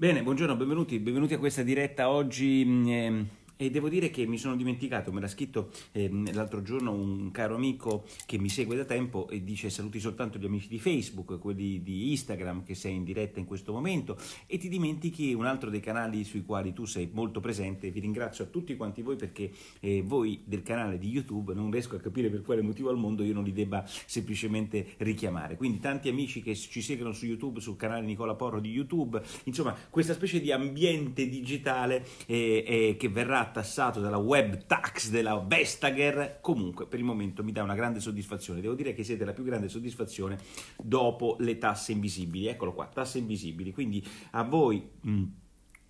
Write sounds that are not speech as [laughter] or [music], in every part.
Bene, buongiorno, benvenuti, benvenuti a questa diretta oggi. Ehm e devo dire che mi sono dimenticato, me l'ha scritto ehm, l'altro giorno un caro amico che mi segue da tempo e dice saluti soltanto gli amici di Facebook, quelli di Instagram che sei in diretta in questo momento e ti dimentichi un altro dei canali sui quali tu sei molto presente. Vi ringrazio a tutti quanti voi perché eh, voi del canale di YouTube non riesco a capire per quale motivo al mondo io non li debba semplicemente richiamare. Quindi tanti amici che ci seguono su YouTube, sul canale Nicola Porro di YouTube, insomma questa specie di ambiente digitale eh, eh, che verrà tassato dalla web tax della Vestager, comunque per il momento mi dà una grande soddisfazione. Devo dire che siete la più grande soddisfazione dopo le tasse invisibili. Eccolo qua, tasse invisibili. Quindi a voi... Mh, mm,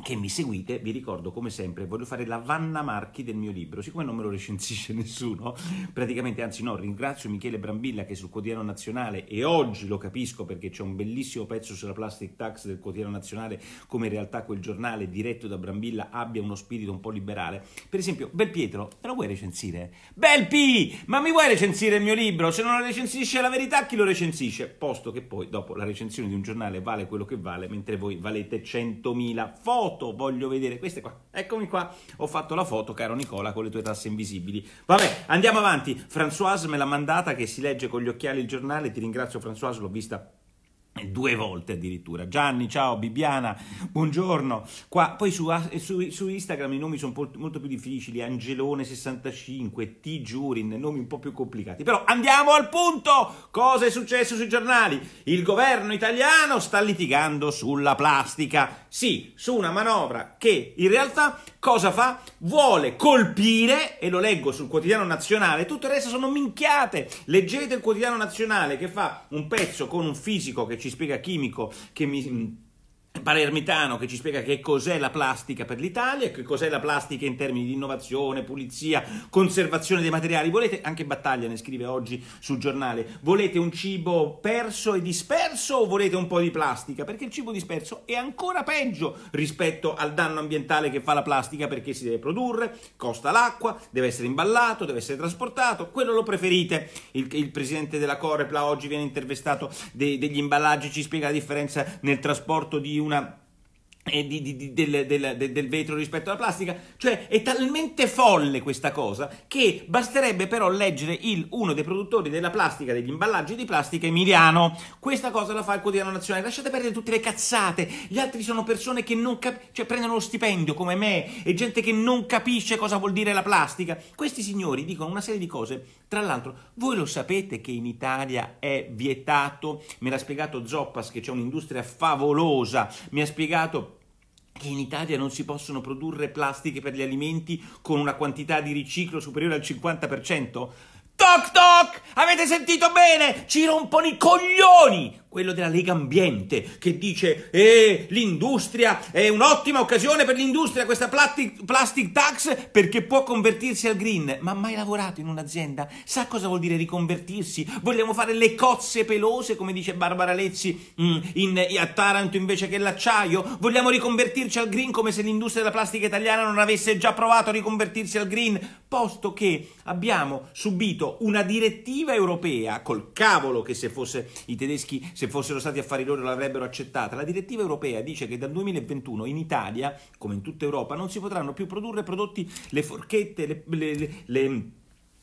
che mi seguite, vi ricordo come sempre, voglio fare la Vanna Marchi del mio libro, siccome non me lo recensisce [laughs] nessuno, praticamente, anzi no, ringrazio Michele Brambilla che è sul Quotidiano Nazionale, e oggi lo capisco perché c'è un bellissimo pezzo sulla plastic tax del Quotidiano Nazionale, come in realtà quel giornale diretto da Brambilla abbia uno spirito un po' liberale. Per esempio, Bel Pietro, te lo vuoi recensire? Bel P, ma mi vuoi recensire il mio libro? Se non lo recensisce la verità, chi lo recensisce? Posto che poi, dopo, la recensione di un giornale vale quello che vale, mentre voi valete 100.000 foto foto voglio vedere, queste qua, eccomi qua, ho fatto la foto caro Nicola con le tue tasse invisibili. Vabbè, andiamo avanti, Françoise me l'ha mandata che si legge con gli occhiali il giornale, ti ringrazio Françoise, l'ho vista due volte addirittura. Gianni, ciao, Bibiana, buongiorno. Qua, poi su, ah, su, su Instagram i nomi sono molto più difficili, Angelone65, T. giurin, nomi un po' più complicati. Però andiamo al punto! Cosa è successo sui giornali? Il governo italiano sta litigando sulla plastica. Sì, su una manovra che in realtà cosa fa? Vuole colpire, e lo leggo sul quotidiano nazionale, tutto il resto sono minchiate. Leggete il quotidiano nazionale che fa un pezzo con un fisico che ci spiega chimico, che mi palermitano che ci spiega che cos'è la plastica per l'Italia, che cos'è la plastica in termini di innovazione, pulizia, conservazione dei materiali. Volete, anche Battaglia ne scrive oggi sul giornale, volete un cibo perso e disperso o volete un po' di plastica? Perché il cibo disperso è ancora peggio rispetto al danno ambientale che fa la plastica perché si deve produrre, costa l'acqua, deve essere imballato, deve essere trasportato, quello lo preferite. Il, il presidente della Corepla oggi viene intervistato de, degli imballaggi, ci spiega la differenza nel trasporto di un una di, di, di, del, del, del, vetro rispetto alla plastica, cioè è talmente folle questa cosa che basterebbe però leggere il, uno dei produttori della plastica, degli imballaggi di plastica, Emiliano. Questa cosa la fa il quotidiano nazionale. Lasciate perdere tutte le cazzate. Gli altri sono persone che non capiscono, cioè prendono lo stipendio come me e gente che non capisce cosa vuol dire la plastica. Questi signori dicono una serie di cose. Tra l'altro, voi lo sapete che in Italia è vietato, me l'ha spiegato Zoppas che c'è un'industria favolosa, mi ha spiegato che in Italia non si possono produrre plastiche per gli alimenti con una quantità di riciclo superiore al 50%? Toc toc! Avete sentito bene? Ci rompono i coglioni! quello della Lega Ambiente che dice eh, l'industria è un'ottima occasione per l'industria questa plastic, plastic, tax perché può convertirsi al green ma mai lavorato in un'azienda sa cosa vuol dire riconvertirsi vogliamo fare le cozze pelose come dice Barbara Lezzi in, mm, in, a Taranto invece che l'acciaio vogliamo riconvertirci al green come se l'industria della plastica italiana non avesse già provato a riconvertirsi al green posto che abbiamo subito una direttiva europea col cavolo che se fosse i tedeschi se fossero stati affari loro l'avrebbero accettata. La direttiva europea dice che dal 2021 in Italia, come in tutta Europa, non si potranno più produrre prodotti, le forchette, le, le, le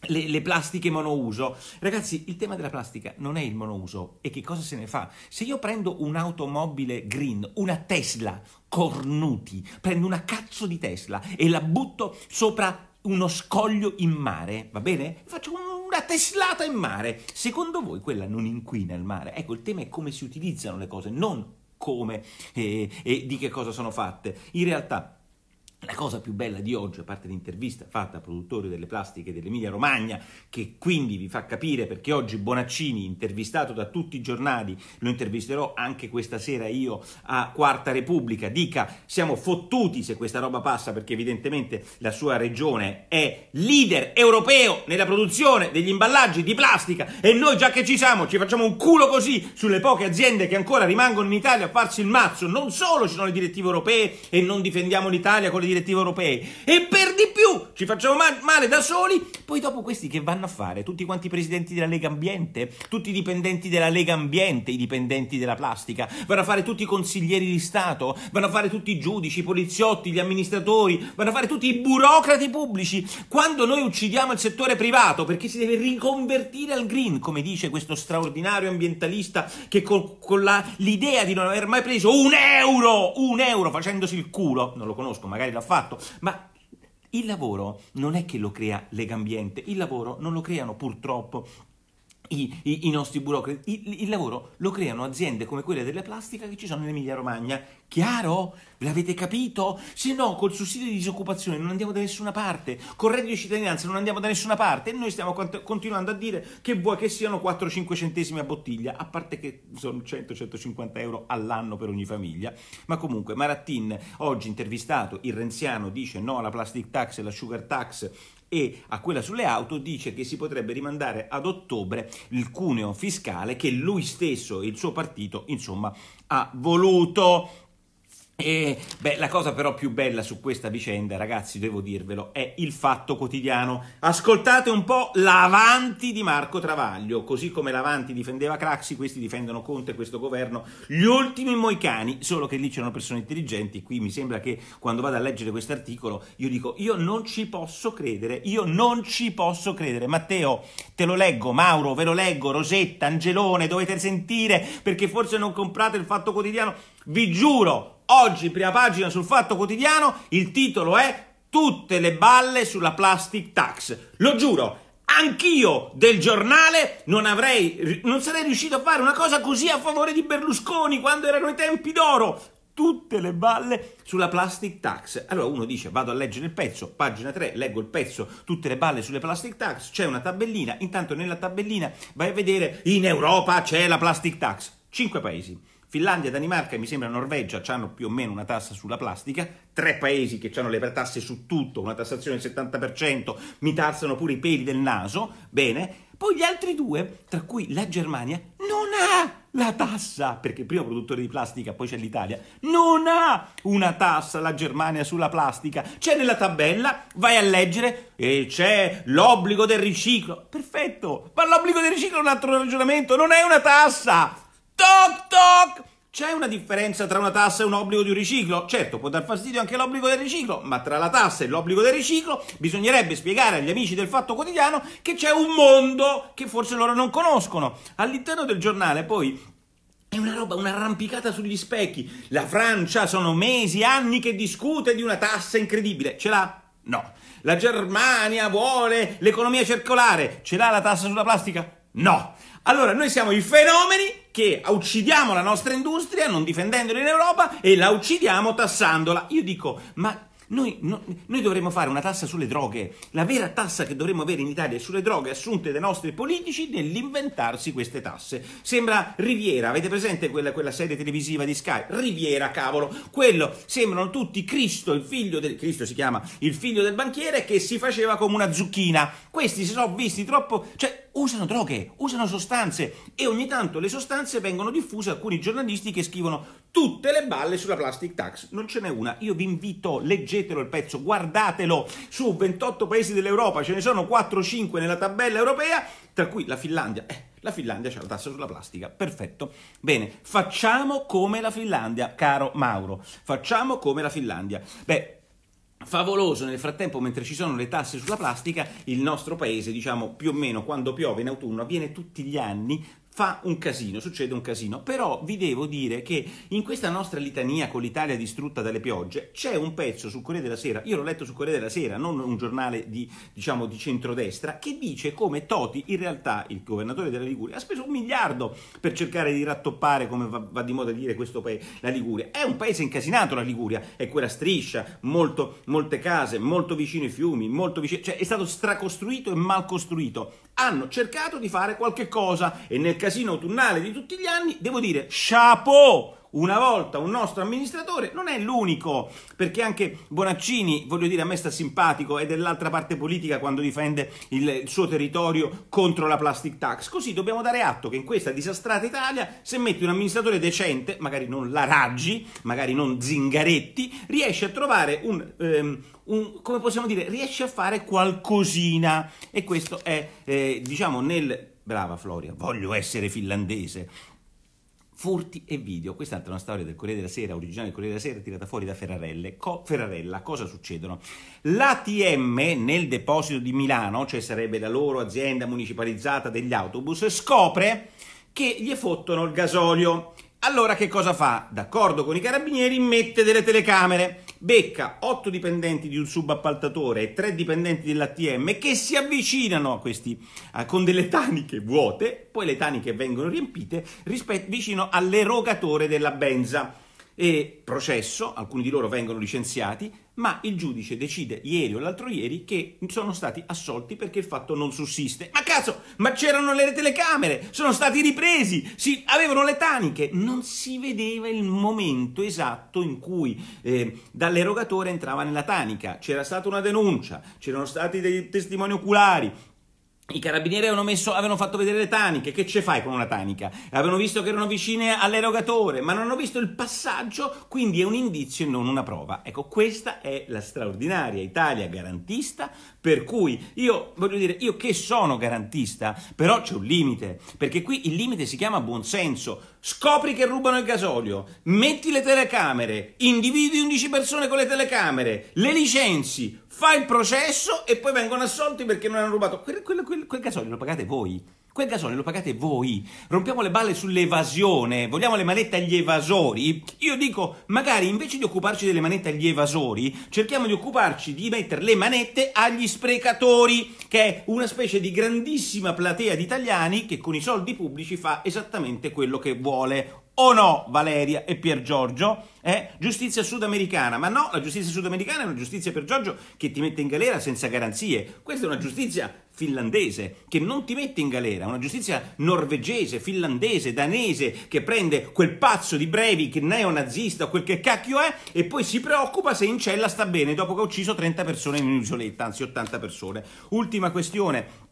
le, le, plastiche monouso. Ragazzi, il tema della plastica non è il monouso e che cosa se ne fa? Se io prendo un'automobile green, una Tesla, cornuti, prendo una cazzo di Tesla e la butto sopra uno scoglio in mare, va bene? Faccio un una teslata in mare. Secondo voi quella non inquina il mare? Ecco, il tema è come si utilizzano le cose, non come e, eh, e di che cosa sono fatte. In realtà la cosa più bella di oggi, a parte l'intervista fatta a produttori delle plastiche dell'Emilia Romagna, che quindi vi fa capire perché oggi Bonaccini, intervistato da tutti i giornali, lo intervisterò anche questa sera io a Quarta Repubblica, dica siamo fottuti se questa roba passa perché evidentemente la sua regione è leader europeo nella produzione degli imballaggi di plastica e noi già che ci siamo ci facciamo un culo così sulle poche aziende che ancora rimangono in Italia a farsi il mazzo, non solo ci sono le direttive europee e non difendiamo l'Italia con le direttive direttive europee e per di più ci facciamo ma- male da soli, poi dopo questi che vanno a fare? Tutti quanti i presidenti della Lega Ambiente, tutti i dipendenti della Lega Ambiente, i dipendenti della plastica, vanno a fare tutti i consiglieri di Stato, vanno a fare tutti i giudici, i poliziotti, gli amministratori, vanno a fare tutti i burocrati pubblici. Quando noi uccidiamo il settore privato perché si deve riconvertire al green, come dice questo straordinario ambientalista che con, con la, l'idea di non aver mai preso un euro, un euro facendosi il culo, non lo conosco, magari l'ha fatto, ma il lavoro non è che lo crea Legambiente, il lavoro non lo creano purtroppo i, i, i, nostri burocrati. Il, il, lavoro lo creano aziende come quelle della plastica che ci sono in Emilia Romagna. Chiaro? L'avete capito? Se no, col sussidio di disoccupazione non andiamo da nessuna parte, col reddito di cittadinanza non andiamo da nessuna parte e noi stiamo cont- continuando a dire che vuoi che siano 4-5 centesimi a bottiglia, a parte che sono 100-150 euro all'anno per ogni famiglia. Ma comunque, Marattin, oggi intervistato, il renziano, dice no alla plastic tax e alla sugar tax e a quella sulle auto dice che si potrebbe rimandare ad ottobre il cuneo fiscale che lui stesso e il suo partito insomma ha voluto e beh, la cosa però più bella su questa vicenda, ragazzi, devo dirvelo, è il fatto quotidiano. Ascoltate un po' l'avanti di Marco Travaglio, così come l'avanti difendeva Craxi, questi difendono Conte, questo governo, gli ultimi moicani, solo che lì c'erano persone intelligenti, qui mi sembra che quando vado a leggere questo articolo io dico io non ci posso credere, io non ci posso credere. Matteo, te lo leggo, Mauro, ve lo leggo, Rosetta, Angelone, dovete sentire perché forse non comprate il fatto quotidiano. Vi giuro, Oggi, prima pagina sul Fatto Quotidiano, il titolo è Tutte le balle sulla plastic tax. Lo giuro, Anch'io del giornale non, avrei, non sarei riuscito a fare una cosa così a favore di Berlusconi quando erano i tempi d'oro. Tutte le balle sulla plastic tax. Allora uno dice vado a leggere il pezzo, pagina 3, leggo il pezzo, tutte le balle sulle plastic tax, c'è una tabellina, intanto nella tabellina vai a vedere in Europa c'è la plastic tax. Cinque paesi. Finlandia, Danimarca e mi sembra Norvegia hanno più o meno una tassa sulla plastica, tre paesi che hanno le tasse su tutto, una tassazione del 70%, mi tassano pure i peli del naso, bene, poi gli altri due, tra cui la Germania, non ha la tassa, perché il primo produttore di plastica, poi c'è l'Italia, non ha una tassa la Germania sulla plastica, c'è nella tabella, vai a leggere e c'è l'obbligo del riciclo, perfetto, ma l'obbligo del riciclo è un altro ragionamento, non è una tassa, Toc toc! C'è una differenza tra una tassa e un obbligo di un riciclo? Certo, può dar fastidio anche l'obbligo del riciclo, ma tra la tassa e l'obbligo del riciclo bisognerebbe spiegare agli amici del Fatto Quotidiano che c'è un mondo che forse loro non conoscono. All'interno del giornale poi è una roba, un'arrampicata sugli specchi. La Francia sono mesi, anni che discute di una tassa incredibile. Ce l'ha? No. La Germania vuole l'economia circolare. Ce l'ha la tassa sulla plastica? No. Allora, noi siamo i fenomeni che uccidiamo la nostra industria non difendendola in Europa e la uccidiamo tassandola. Io dico, ma noi, no, noi, dovremmo fare una tassa sulle droghe. La vera tassa che dovremmo avere in Italia è sulle droghe assunte dai nostri politici nell'inventarsi queste tasse. Sembra Riviera, avete presente quella, quella serie televisiva di Sky? Riviera, cavolo! Quello sembrano tutti Cristo, il figlio del Cristo si chiama il figlio del banchiere che si faceva come una zucchina. Questi si sono visti troppo. Cioè, usano droghe, usano sostanze e ogni tanto le sostanze vengono diffuse alcuni giornalisti che scrivono tutte le balle sulla plastic tax, non ce n'è una. Io vi invito, leggetelo il pezzo, guardatelo. Su 28 paesi dell'Europa ce ne sono 4-5 nella tabella europea, tra cui la Finlandia. Eh, la Finlandia c'ha la tassa sulla plastica, perfetto. Bene, facciamo come la Finlandia, caro Mauro. Facciamo come la Finlandia. Beh, favoloso nel frattempo mentre ci sono le tasse sulla plastica il nostro paese diciamo più o meno quando piove in autunno avviene tutti gli anni fa un casino, succede un casino. Però vi devo dire che in questa nostra litania con l'Italia distrutta dalle piogge c'è un pezzo sul Corriere della Sera, io l'ho letto su Corriere della Sera, non un giornale di, diciamo, di centrodestra, che dice come Toti, in realtà il governatore della Liguria, ha speso un miliardo per cercare di rattoppare, come va, va di moda di dire questo paese, la Liguria. È un paese incasinato la Liguria, è quella striscia, molto, molte case, molto vicino ai fiumi, molto vicino, cioè è stato stracostruito e mal costruito hanno cercato di fare qualche cosa e nel casino autunnale di tutti gli anni, devo dire, chapeau! una volta un nostro amministratore, non è l'unico, perché anche Bonaccini, voglio dire, a me sta simpatico, è dell'altra parte politica quando difende il, suo territorio contro la plastic tax. Così dobbiamo dare atto che in questa disastrata Italia, se metti un amministratore decente, magari non la Raggi, magari non Zingaretti, riesce a trovare un... Ehm, un, come possiamo dire, riesce a fare qualcosina e questo è, eh, diciamo, nel brava Floria, voglio essere finlandese, furti e video. Questa è una storia del Corriere della Sera, originale del Corriere della Sera, tirata fuori da Co- Ferrarella. Cosa succedono? L'ATM nel deposito di Milano, cioè sarebbe la loro azienda municipalizzata degli autobus, scopre che gli fottono il gasolio. Allora che cosa fa? D'accordo con i carabinieri, mette delle telecamere, becca 8 dipendenti di un subappaltatore e 3 dipendenti dell'ATM che si avvicinano a questi eh, con delle taniche vuote, poi le taniche vengono riempite vicino all'erogatore della benza e processo, alcuni di loro vengono licenziati, ma il giudice decide ieri o l'altro ieri che sono stati assolti perché il fatto non sussiste. Ma cazzo, ma c'erano le telecamere, sono stati ripresi, si, avevano le taniche, non si vedeva il momento esatto in cui eh, dall'erogatore entrava nella tanica, c'era stata una denuncia, c'erano stati dei testimoni oculari, i carabinieri avevano, messo, avevano, fatto vedere le taniche, che ce fai con una tanica? Avevano visto che erano vicine all'erogatore, ma non hanno visto il passaggio, quindi è un indizio e non una prova. Ecco, questa è la straordinaria Italia garantista, per cui io voglio dire, io che sono garantista, però c'è un limite, perché qui il limite si chiama buonsenso. Scopri che rubano il gasolio, metti le telecamere, individui 11 persone con le telecamere, le licenzi, fa il processo e poi vengono assolti perché non hanno rubato. Quel, quel, quel, quel gasolio lo pagate voi. Quel gasolio lo pagate voi. Rompiamo le balle sull'evasione, vogliamo le manette agli evasori. Io dico, magari invece di occuparci delle manette agli evasori, cerchiamo di occuparci di mettere le manette agli sprecatori, che è una specie di grandissima platea di italiani che con i soldi pubblici fa esattamente quello che vuole o no Valeria e Pier Giorgio? Eh? Giustizia sudamericana, ma no, la giustizia sudamericana è una giustizia per Giorgio che ti mette in galera senza garanzie, questa è una giustizia finlandese che non ti mette in galera, una giustizia norvegese, finlandese, danese che prende quel pazzo di Brevi che neonazista o quel che cacchio è e poi si preoccupa se in cella sta bene dopo che ha ucciso 30 persone in un'isoletta, anzi 80 persone. Ultima questione,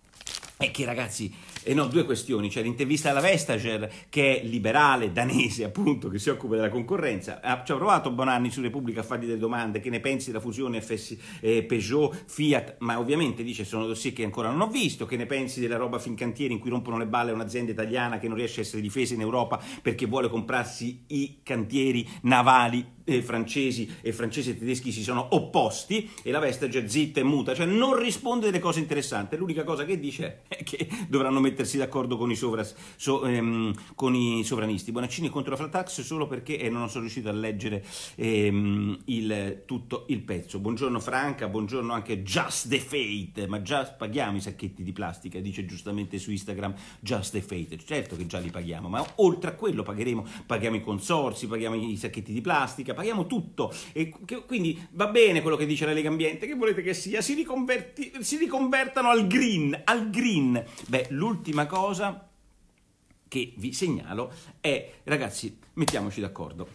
è che ragazzi e no, due questioni, cioè l'intervista alla Vestager, che è liberale, danese appunto, che si occupa della concorrenza, ci ha provato Bonanni su Repubblica a fargli delle domande, che ne pensi della fusione FS, eh, Peugeot, Fiat, ma ovviamente dice sono dossier che ancora non ho visto, che ne pensi della roba Fincantieri in cui rompono le balle a un'azienda italiana che non riesce a essere difesa in Europa perché vuole comprarsi i cantieri navali eh, francesi e francesi e tedeschi si sono opposti e la Vestager zitta e muta, cioè non risponde delle cose interessanti, l'unica cosa che dice è che dovranno mettere mettersi d'accordo con i, sovras, so, ehm, con i sovranisti. Bonaccini contro la flat tax solo perché eh, non sono riuscito a leggere ehm, il, tutto il pezzo. Buongiorno Franca, buongiorno anche Just the Fate, ma già paghiamo i sacchetti di plastica, dice giustamente su Instagram Just the Fate, certo che già li paghiamo, ma oltre a quello pagheremo, paghiamo i consorsi, paghiamo i sacchetti di plastica, paghiamo tutto. E che, quindi va bene quello che dice la Lega Ambiente, che volete che sia, si, si riconvertano al green, al green. Beh, l'ultimo L'ultima cosa che vi segnalo è, ragazzi, mettiamoci d'accordo.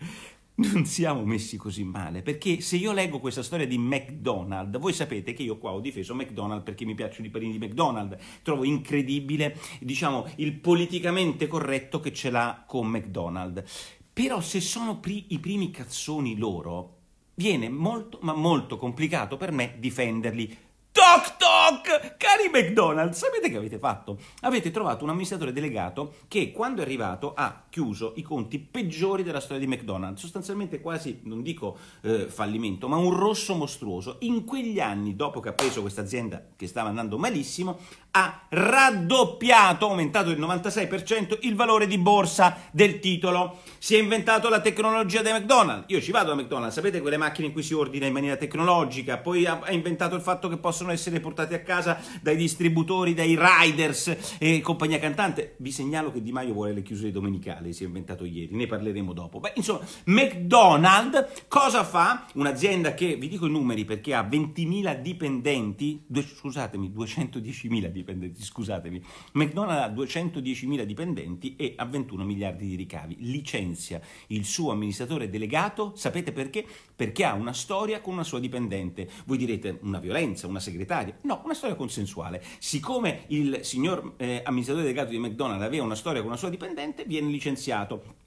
[laughs] non siamo messi così male, perché se io leggo questa storia di McDonald's, voi sapete che io qua ho difeso McDonald's perché mi piacciono i panini di McDonald's, trovo incredibile, diciamo, il politicamente corretto che ce l'ha con McDonald's. Però se sono pri i primi cazzoni loro, viene molto, ma molto complicato per me difenderli Toc toc! Cari McDonald's, sapete che avete fatto? Avete trovato un amministratore delegato che quando è arrivato ha chiuso i conti peggiori della storia di McDonald's, sostanzialmente quasi, non dico eh, fallimento, ma un rosso mostruoso. In quegli anni, dopo che ha preso questa azienda che stava andando malissimo, ha raddoppiato, aumentato del 96% il valore di borsa del titolo. Si è inventato la tecnologia dei McDonald's. Io ci vado a McDonald's, sapete quelle macchine in cui si ordina in maniera tecnologica, poi ha inventato il fatto che possono possono essere portati a casa dai distributori, dai riders e compagnia cantante. Vi segnalo che Di Maio vuole le chiusure domenicali, si è inventato ieri, ne parleremo dopo. Beh, insomma, McDonald's cosa fa? Un'azienda che, vi dico i numeri perché ha 20.000 dipendenti, due, scusatemi, 210.000 dipendenti, scusatemi. McDonald's ha 210.000 dipendenti e ha 21 miliardi di ricavi. Licenzia il suo amministratore delegato, sapete perché? Perché ha una storia con una sua dipendente. Voi direte una violenza, una segregazione segretaria. No, una storia consensuale. Siccome il signor eh, amministratore delegato di McDonald's aveva una storia con una sua dipendente, viene licenziato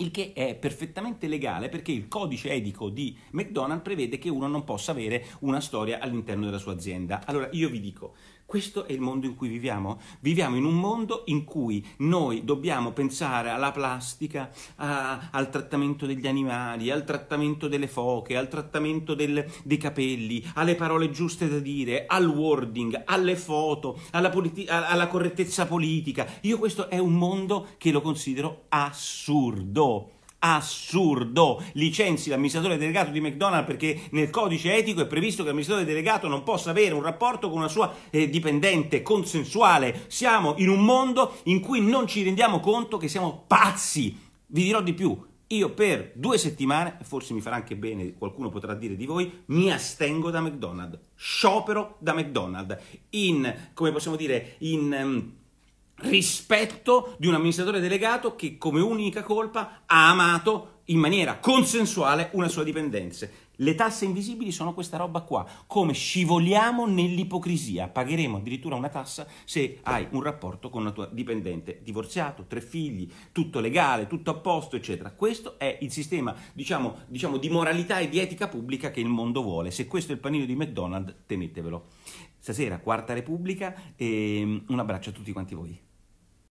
il che è perfettamente legale perché il codice etico di McDonald's prevede che uno non possa avere una storia all'interno della sua azienda. Allora io vi dico, questo è il mondo in cui viviamo. Viviamo in un mondo in cui noi dobbiamo pensare alla plastica, a, al trattamento degli animali, al trattamento delle foche, al trattamento del, dei capelli, alle parole giuste da dire, al wording, alle foto, alla, politi- alla correttezza politica. Io questo è un mondo che lo considero assurdo. Assurdo! Licenzi l'amministratore delegato di McDonald's perché nel codice etico è previsto che l'amministratore delegato non possa avere un rapporto con una sua eh, dipendente consensuale. Siamo in un mondo in cui non ci rendiamo conto che siamo pazzi. Vi dirò di più. Io per due settimane, forse mi farà anche bene, qualcuno potrà dire di voi, mi astengo da McDonald's. Sciopero da McDonald's. In, come possiamo dire, in... Um, rispetto di un amministratore delegato che come unica colpa ha amato in maniera consensuale una sua dipendenza. Le tasse invisibili sono questa roba qua, come scivoliamo nell'ipocrisia, pagheremo addirittura una tassa se hai un rapporto con una tua dipendente, divorziato, tre figli, tutto legale, tutto a posto, eccetera. Questo è il sistema, diciamo, diciamo di moralità e di etica pubblica che il mondo vuole. Se questo è il panino di McDonald's, tenetevelo. Stasera, Quarta Repubblica, e ehm, un abbraccio a tutti quanti voi.